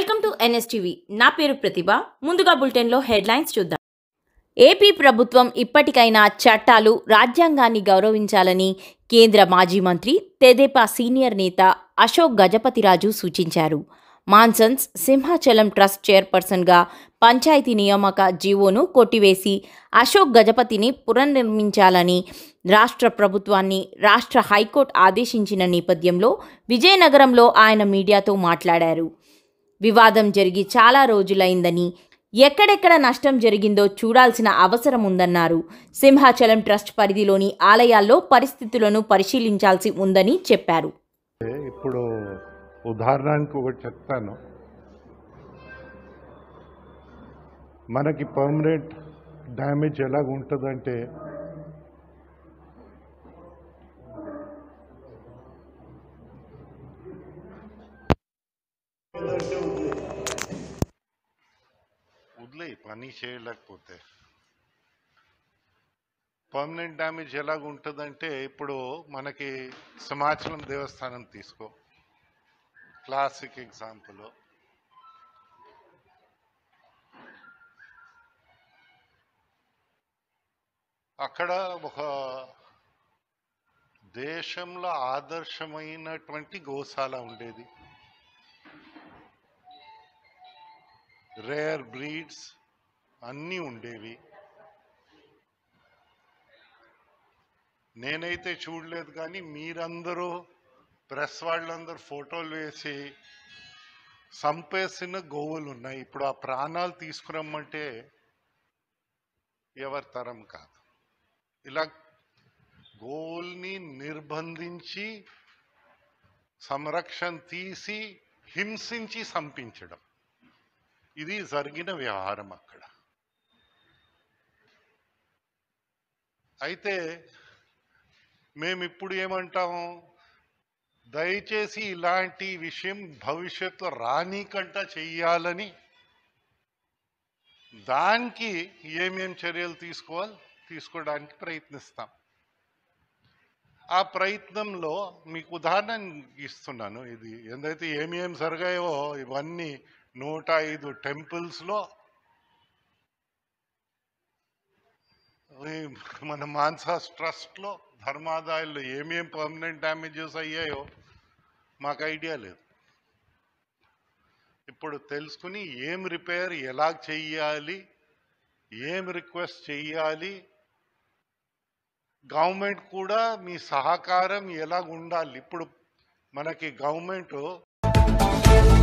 welcome to NSTV నా పేరు ప్రతిభ ముందుగా బులెటిన్లో హెడ్లైన్స్ చూద్దాం ఏపీ ప్రభుత్వం ఇప్పటికైనా చట్టాలు రాజ్యాంగాన్ని గౌరవించాలని కేంద్ర మాజీ మంత్రి తెదేపా సీనియర్ నేత అశోక్ గజపతిరాజు సూచించారు మాన్సన్స్ సింహాచలం ట్రస్ట్ చైర్పర్సన్గా పంచాయతీ నియామక జీవోను కొట్టివేసి అశోక్ గజపతిని పునర్నిర్మించాలని రాష్ట్ర ప్రభుత్వాన్ని రాష్ట్ర హైకోర్టు ఆదేశించిన నేపథ్యంలో విజయనగరంలో ఆయన మీడియాతో మాట్లాడారు వివాదం జరిగి చాలా రోజులైందని ఎక్కడెక్కడ నష్టం జరిగిందో చూడాల్సిన అవసరం ఉందన్నారు సింహాచలం ట్రస్ట్ పరిధిలోని ఆలయాల్లో పరిస్థితులను పరిశీలించాల్సి ఉందని చెప్పారు ఇప్పుడు ఉదాహరణకు ఒకటి చెప్తాను మనకి పర్మనెంట్ డ్యామేజ్ ఎలాగ ఉంటుందంటే పని చేయలేకపోతే పర్మనెంట్ డ్యామేజ్ ఎలాగ ఉంటుందంటే ఇప్పుడు మనకి సింహాచలం దేవస్థానం తీసుకో క్లాసిక్ ఎగ్జాంపుల్ అక్కడ ఒక దేశంలో ఆదర్శమైనటువంటి గోశాల ఉండేది రేర్ బ్రీడ్స్ అన్నీ ఉండేవి నేనైతే చూడలేదు కానీ మీరందరూ ప్రెస్ వాళ్ళందరూ ఫోటోలు వేసి సంపేసిన గోవులు ఉన్నాయి ఇప్పుడు ఆ ప్రాణాలు తీసుకురమ్మంటే ఎవరి తరం కాదు ఇలా గోవుల్ని నిర్బంధించి సంరక్షణ తీసి హింసించి సంపించడం ఇది జరిగిన వ్యవహారం అక్కడ అయితే మేము ఇప్పుడు ఏమంటాము దయచేసి ఇలాంటి విషయం భవిష్యత్తు రానికంట చెయ్యాలని దానికి ఏమేం చర్యలు తీసుకోవాలి తీసుకోవడానికి ప్రయత్నిస్తాం ఆ ప్రయత్నంలో మీకు ఉదాహరణ ఇస్తున్నాను ఇది ఎందైతే ఏమేమి జరిగాయో ఇవన్నీ నూట ఐదు టెంపుల్స్లో మన మాన్సాస్ ట్రస్ట్లో ధర్మాదాయుల్లో ఏమేం పర్మనెంట్ డ్యామేజెస్ అయ్యాయో మాకు ఐడియా లేదు ఇప్పుడు తెలుసుకుని ఏం రిపేర్ ఎలా చెయ్యాలి ఏం రిక్వెస్ట్ చెయ్యాలి గవర్నమెంట్ కూడా మీ సహకారం ఎలా ఉండాలి ఇప్పుడు మనకి గవర్నమెంట్